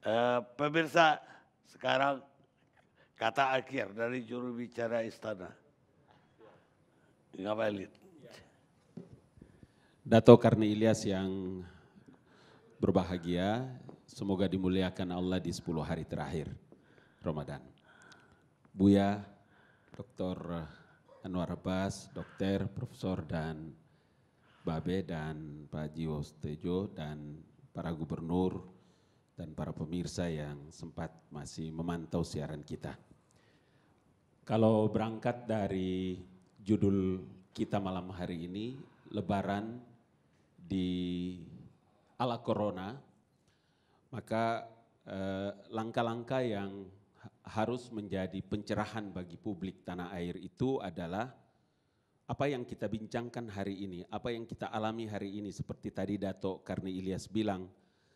Eh, pemirsa, sekarang kata akhir dari juru bicara istana. Ngabalin. Dato Karni Ilyas yang berbahagia, semoga dimuliakan Allah di 10 hari terakhir Ramadan. Buya, Dr. Anwar Abbas, Dokter, Profesor dan Babe dan Pak Jiwo Stejo dan para gubernur, dan para pemirsa yang sempat masih memantau siaran kita. Kalau berangkat dari judul kita malam hari ini, Lebaran di ala Corona, maka eh, langkah-langkah eh, yang harus menjadi pencerahan bagi publik tanah air itu adalah apa yang kita bincangkan hari ini, apa yang kita alami hari ini, seperti tadi Dato Karni Ilyas bilang,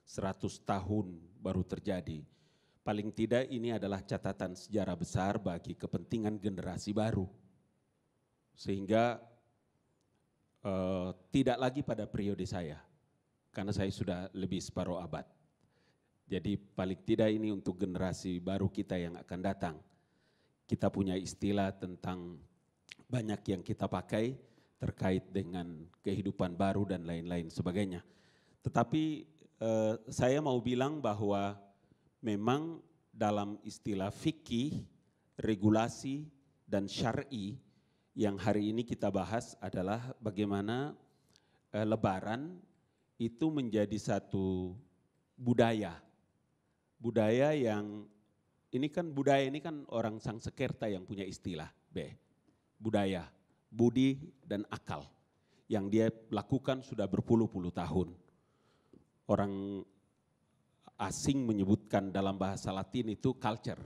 100 tahun baru terjadi. Paling tidak ini adalah catatan sejarah besar bagi kepentingan generasi baru. Sehingga eh, tidak lagi pada periode saya, karena saya sudah lebih separuh abad. Jadi paling tidak ini untuk generasi baru kita yang akan datang. Kita punya istilah tentang banyak yang kita pakai terkait dengan kehidupan baru dan lain-lain sebagainya. Tetapi Eh, saya mau bilang bahwa memang dalam istilah fikih, regulasi dan syar'i yang hari ini kita bahas adalah bagaimana eh, lebaran itu menjadi satu budaya. Budaya yang ini kan budaya ini kan orang sang sekerta yang punya istilah B. Budaya, budi dan akal yang dia lakukan sudah berpuluh-puluh tahun orang asing menyebutkan dalam bahasa Latin itu culture.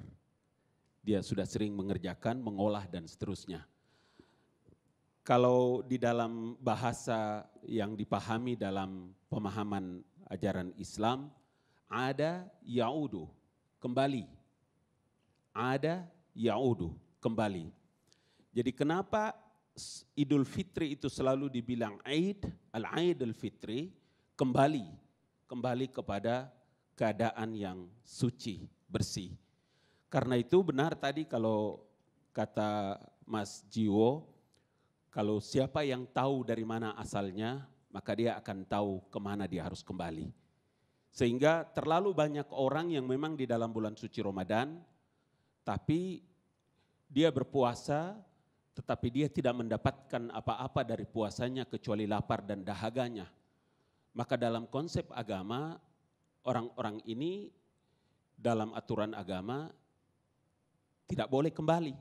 Dia sudah sering mengerjakan, mengolah dan seterusnya. Kalau di dalam bahasa yang dipahami dalam pemahaman ajaran Islam, ada yaudu, kembali. Ada yaudu, kembali. Jadi kenapa Idul Fitri itu selalu dibilang Aid, al Aidul fitri kembali kembali kepada keadaan yang suci, bersih. Karena itu benar tadi kalau kata Mas Jiwo, kalau siapa yang tahu dari mana asalnya, maka dia akan tahu kemana dia harus kembali. Sehingga terlalu banyak orang yang memang di dalam bulan suci Ramadan, tapi dia berpuasa, tetapi dia tidak mendapatkan apa-apa dari puasanya kecuali lapar dan dahaganya. Maka dalam konsep agama, orang-orang ini dalam aturan agama tidak boleh kembali.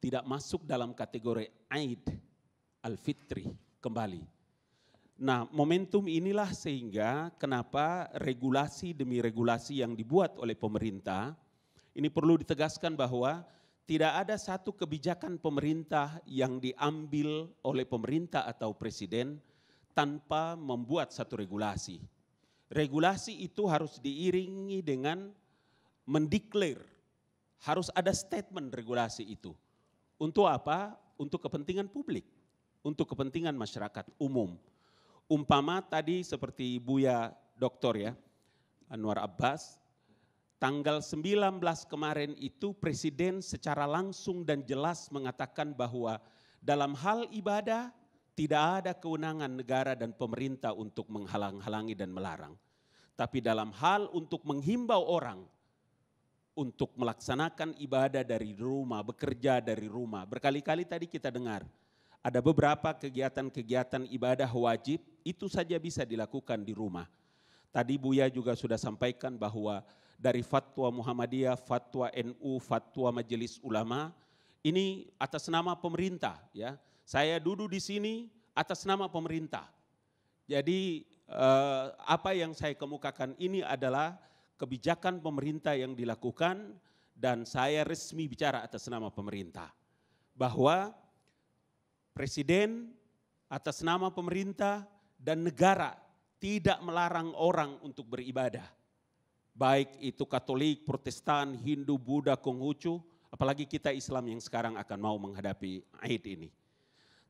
Tidak masuk dalam kategori Aid al-Fitri kembali. Nah, momentum inilah sehingga kenapa regulasi demi regulasi yang dibuat oleh pemerintah ini perlu ditegaskan bahwa tidak ada satu kebijakan pemerintah yang diambil oleh pemerintah atau presiden tanpa membuat satu regulasi. Regulasi itu harus diiringi dengan mendeklir. Harus ada statement regulasi itu. Untuk apa? Untuk kepentingan publik, untuk kepentingan masyarakat umum. Umpama tadi seperti Buya Doktor ya, Anwar Abbas, tanggal 19 kemarin itu presiden secara langsung dan jelas mengatakan bahwa dalam hal ibadah tidak ada kewenangan negara dan pemerintah untuk menghalang-halangi dan melarang. Tapi dalam hal untuk menghimbau orang untuk melaksanakan ibadah dari rumah, bekerja dari rumah. Berkali-kali tadi kita dengar, ada beberapa kegiatan-kegiatan ibadah wajib, itu saja bisa dilakukan di rumah. Tadi Buya juga sudah sampaikan bahwa dari fatwa Muhammadiyah, fatwa NU, fatwa Majelis Ulama, ini atas nama pemerintah ya. Saya duduk di sini atas nama pemerintah. Jadi eh, apa yang saya kemukakan ini adalah kebijakan pemerintah yang dilakukan dan saya resmi bicara atas nama pemerintah. Bahwa presiden atas nama pemerintah dan negara tidak melarang orang untuk beribadah. Baik itu Katolik, Protestan, Hindu, Buddha, Konghucu, apalagi kita Islam yang sekarang akan mau menghadapi Aid ini.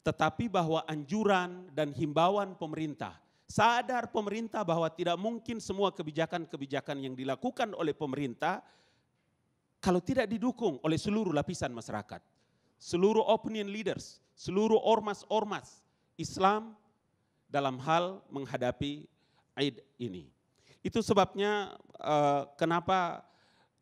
Tetapi bahwa anjuran dan himbauan pemerintah, sadar pemerintah bahwa tidak mungkin semua kebijakan-kebijakan yang dilakukan oleh pemerintah kalau tidak didukung oleh seluruh lapisan masyarakat, seluruh opinion leaders, seluruh ormas-ormas Islam dalam hal menghadapi Aid ini. Itu sebabnya uh, kenapa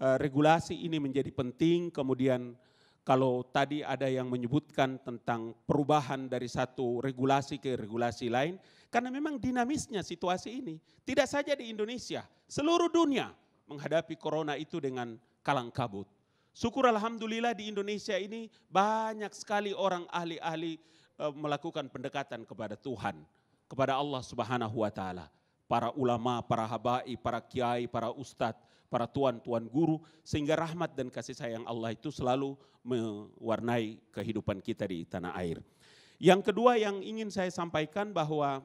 uh, regulasi ini menjadi penting, kemudian kalau tadi ada yang menyebutkan tentang perubahan dari satu regulasi ke regulasi lain, karena memang dinamisnya situasi ini. Tidak saja di Indonesia, seluruh dunia menghadapi corona itu dengan kalang kabut. Syukur Alhamdulillah di Indonesia ini banyak sekali orang ahli-ahli e, melakukan pendekatan kepada Tuhan, kepada Allah Subhanahu wa Ta'ala. Para ulama, para habai, para kiai, para ustadz para tuan-tuan guru, sehingga rahmat dan kasih sayang Allah itu selalu mewarnai kehidupan kita di tanah air. Yang kedua yang ingin saya sampaikan bahwa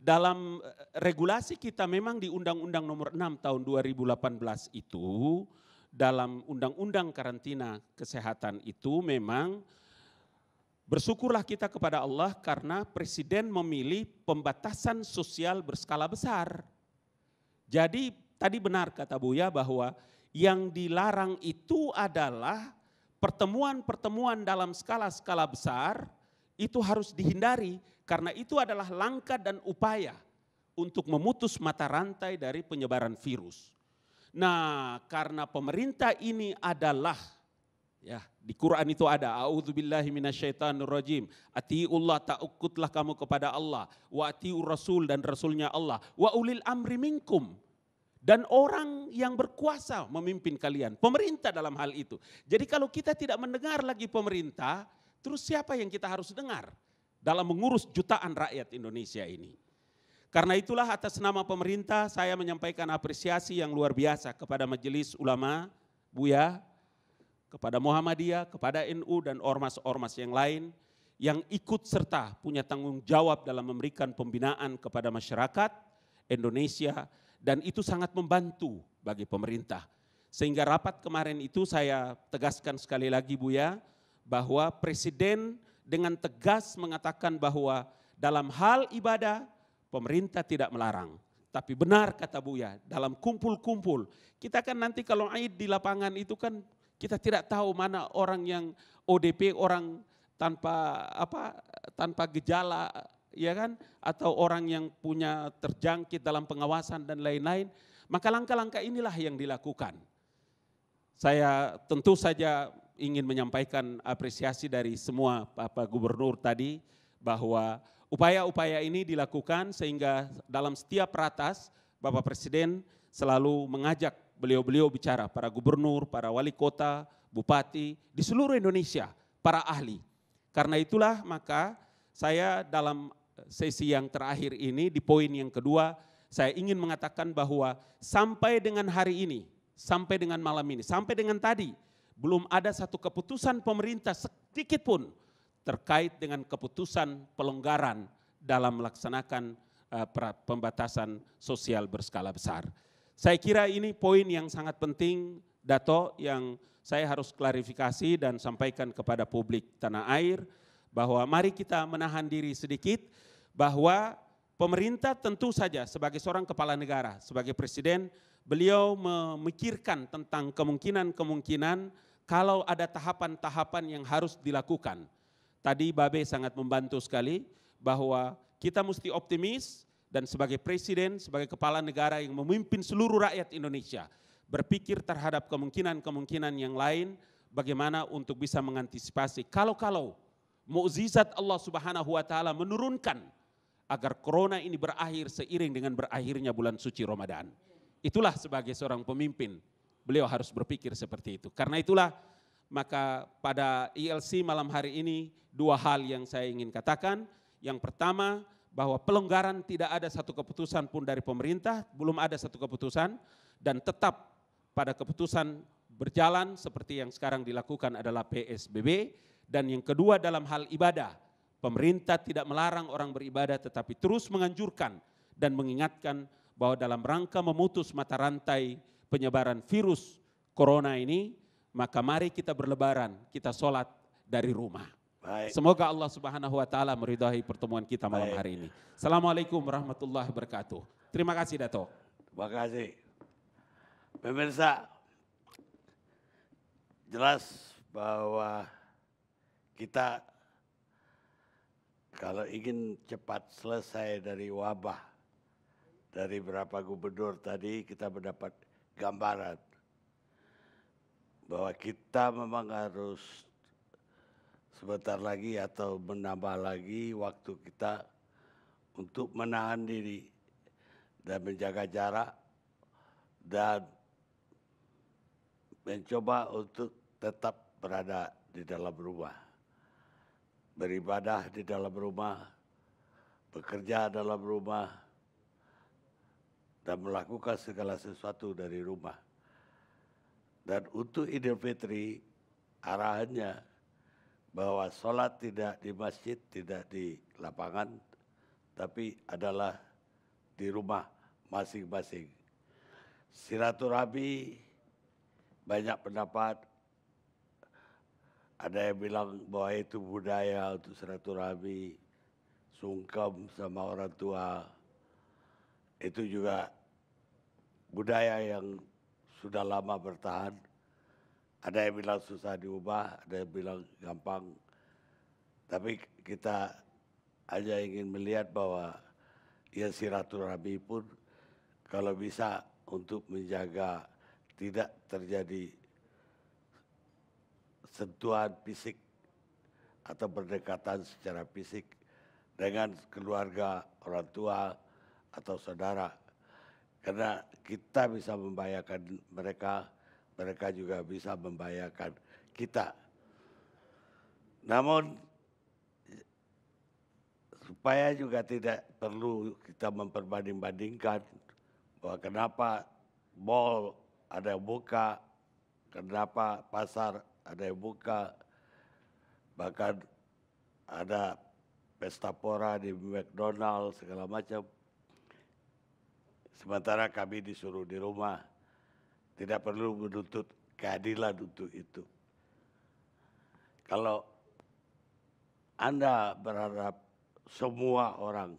dalam eh, regulasi kita memang di Undang-Undang Nomor 6 tahun 2018 itu dalam Undang-Undang Karantina Kesehatan itu memang bersyukurlah kita kepada Allah karena Presiden memilih pembatasan sosial berskala besar. Jadi Tadi benar kata Buya bahwa yang dilarang itu adalah pertemuan-pertemuan dalam skala-skala besar itu harus dihindari karena itu adalah langkah dan upaya untuk memutus mata rantai dari penyebaran virus. Nah, karena pemerintah ini adalah ya di Quran itu ada auzubillahi minasyaitonirrajim atiullah taukutlah kamu kepada Allah wa atiur rasul dan rasulnya Allah wa ulil amri minkum dan orang yang berkuasa memimpin kalian, pemerintah dalam hal itu. Jadi kalau kita tidak mendengar lagi pemerintah, terus siapa yang kita harus dengar dalam mengurus jutaan rakyat Indonesia ini? Karena itulah atas nama pemerintah saya menyampaikan apresiasi yang luar biasa kepada Majelis Ulama Buya, kepada Muhammadiyah, kepada NU dan ormas-ormas yang lain yang ikut serta punya tanggung jawab dalam memberikan pembinaan kepada masyarakat Indonesia dan itu sangat membantu bagi pemerintah. Sehingga rapat kemarin itu saya tegaskan sekali lagi Buya, bahwa Presiden dengan tegas mengatakan bahwa dalam hal ibadah pemerintah tidak melarang. Tapi benar kata Buya, dalam kumpul-kumpul, kita kan nanti kalau Aid di lapangan itu kan kita tidak tahu mana orang yang ODP, orang tanpa apa tanpa gejala ya kan? Atau orang yang punya terjangkit dalam pengawasan dan lain-lain. Maka langkah-langkah inilah yang dilakukan. Saya tentu saja ingin menyampaikan apresiasi dari semua Bapak Gubernur tadi bahwa upaya-upaya ini dilakukan sehingga dalam setiap ratas Bapak Presiden selalu mengajak beliau-beliau bicara, para gubernur, para wali kota, bupati, di seluruh Indonesia, para ahli. Karena itulah maka saya dalam sesi yang terakhir ini, di poin yang kedua, saya ingin mengatakan bahwa sampai dengan hari ini, sampai dengan malam ini, sampai dengan tadi, belum ada satu keputusan pemerintah sedikit pun terkait dengan keputusan pelonggaran dalam melaksanakan uh, pembatasan sosial berskala besar. Saya kira ini poin yang sangat penting, Dato, yang saya harus klarifikasi dan sampaikan kepada publik tanah air bahwa mari kita menahan diri sedikit bahwa pemerintah tentu saja sebagai seorang kepala negara, sebagai presiden, beliau memikirkan tentang kemungkinan-kemungkinan kalau ada tahapan-tahapan yang harus dilakukan. Tadi Babe sangat membantu sekali bahwa kita mesti optimis dan sebagai presiden, sebagai kepala negara yang memimpin seluruh rakyat Indonesia, berpikir terhadap kemungkinan-kemungkinan yang lain, bagaimana untuk bisa mengantisipasi kalau-kalau mukjizat Allah Subhanahu wa taala menurunkan agar corona ini berakhir seiring dengan berakhirnya bulan suci Ramadan. Itulah sebagai seorang pemimpin beliau harus berpikir seperti itu. Karena itulah maka pada ILC e malam hari ini dua hal yang saya ingin katakan. Yang pertama bahwa pelonggaran tidak ada satu keputusan pun dari pemerintah, belum ada satu keputusan dan tetap pada keputusan berjalan seperti yang sekarang dilakukan adalah PSBB dan yang kedua dalam hal ibadah, pemerintah tidak melarang orang beribadah tetapi terus menganjurkan dan mengingatkan bahwa dalam rangka memutus mata rantai penyebaran virus corona ini, maka mari kita berlebaran, kita sholat dari rumah. Baik. Semoga Allah Subhanahu wa taala meridhai pertemuan kita malam Baik. hari ini. Assalamualaikum warahmatullahi wabarakatuh. Terima kasih Dato. Terima kasih. Pemirsa, jelas bahwa kita kalau ingin cepat selesai dari wabah, dari berapa gubernur tadi kita mendapat gambaran bahwa kita memang harus sebentar lagi atau menambah lagi waktu kita untuk menahan diri dan menjaga jarak dan mencoba untuk tetap berada di dalam rumah beribadah di dalam rumah, bekerja dalam rumah, dan melakukan segala sesuatu dari rumah. Dan untuk Idul Fitri, arahannya bahwa sholat tidak di masjid, tidak di lapangan, tapi adalah di rumah masing-masing. Silaturahmi banyak pendapat ada yang bilang bahwa itu budaya untuk silaturahmi, sungkem sama orang tua. Itu juga budaya yang sudah lama bertahan. Ada yang bilang susah diubah, ada yang bilang gampang. Tapi kita hanya ingin melihat bahwa ya silaturahmi pun kalau bisa untuk menjaga tidak terjadi sentuhan fisik atau berdekatan secara fisik dengan keluarga, orang tua, atau saudara. Karena kita bisa membahayakan mereka, mereka juga bisa membahayakan kita. Namun supaya juga tidak perlu kita memperbanding-bandingkan bahwa kenapa mall ada buka, kenapa pasar ada yang buka, bahkan ada pesta pora di McDonald segala macam. Sementara kami disuruh di rumah, tidak perlu menuntut keadilan untuk itu. Kalau Anda berharap semua orang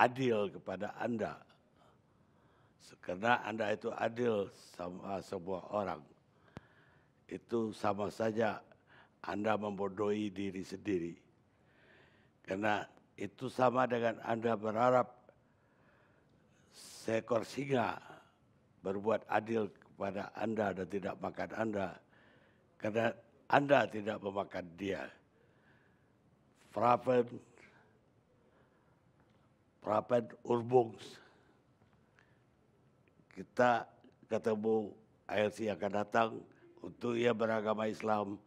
adil kepada Anda, karena Anda itu adil sama semua orang itu sama saja Anda membodohi diri sendiri. Karena itu sama dengan Anda berharap seekor singa berbuat adil kepada Anda dan tidak makan Anda karena Anda tidak memakan dia. Praven, Praven Urbungs, kita ketemu ALC akan datang, untuk ia beragama Islam.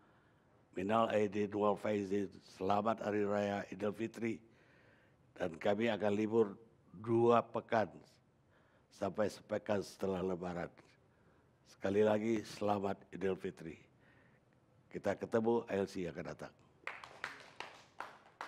Minal Aidin wal Faizin, selamat Hari Raya Idul Fitri. Dan kami akan libur dua pekan sampai sepekan setelah Lebaran. Sekali lagi, selamat Idul Fitri. Kita ketemu ALC akan datang.